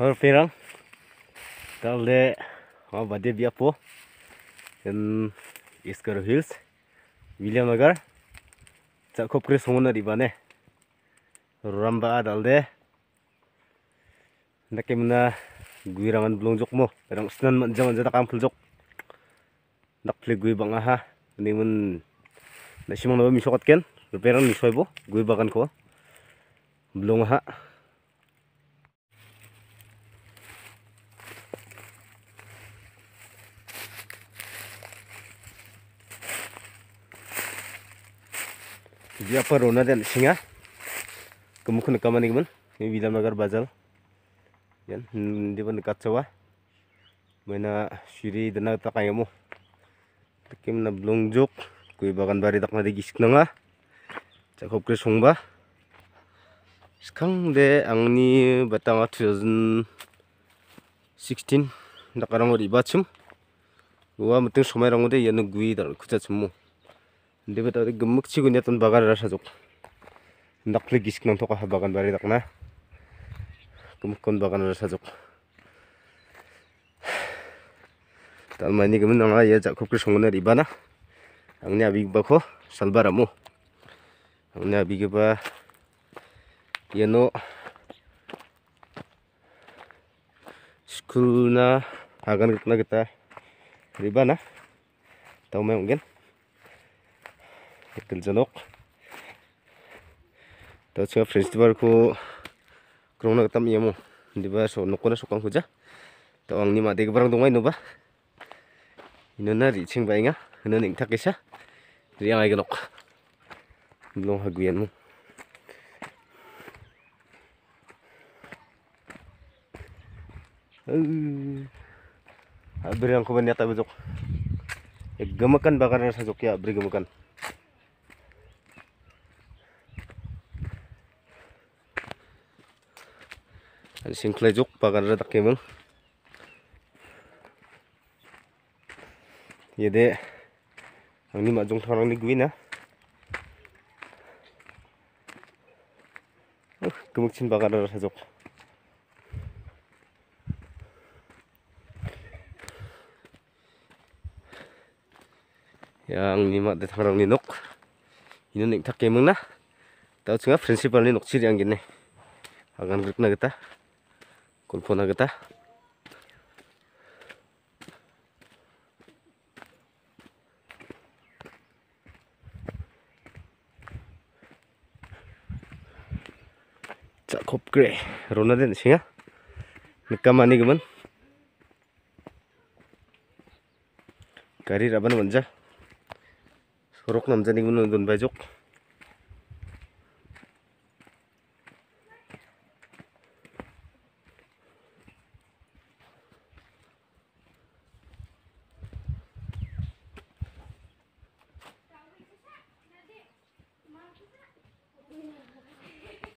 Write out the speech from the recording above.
Hello, Firan. Det er hva det vi er på. En isker og hils. William Nagar. Det er kopper som hun er i vannet. Ramba er det. Det er ikke mine gøyre man blom jokk må. Det er ikke sånn man jokk, det er ikke sånn jokk. Det er ikke gøy bange ha. Det er min... Det er ikke mange av mye sjokk at kjen. Det er ikke mye sjokk at kjen. Gøy bange kjen. Blom ha. Blom ha. Jadi apa rona dan singa? Kemukun kaman ini ini Wilam Bazal. Yan, hindi pa Mana May na siri dan nagtakaya mo. Takim na blongjok. Kuy bakan bari tak na digisik na nga. Cakop kresong Sekarang de angni batang 2016 nakarang mo di batsum. Gua matung sumay rango de yan gui dar kutsat debet ari gemuk chigun yatun bagan rasa jok nakle gisk nang toka bagan bari gemuk kon bagan rasa jok tal mani gemen nang ya jakop ke ya riba ribana angnya abig bako salbaramu angnya abig ba ya no. school na agan kita kita ribana tau memang mungkin? teljalok ta chwa fresh dibar ko krongna tam yemo diba so nukunya suka khuja ta angni ma mati barang dongai no ba inona ri ching bai nga hna ning thak kesa ri angai gelok long haguyan mo Abri yang kau yata bezok. Gamakan bakar na sa jokya, abri gamakan. klejuk pagan rada kemang yede ang ni majung tharang ni gwina kumukchin pagan rada sajok yang ni mat tharang ni nok ino nik tak na tau chunga principal ni nok chiri yang gine agan grik kita 골폰하겠다. 자, 곱그레 로나된 시야. 니까만 이금은 가리라반 먼저 소록 남자니금은 눈 봐줘.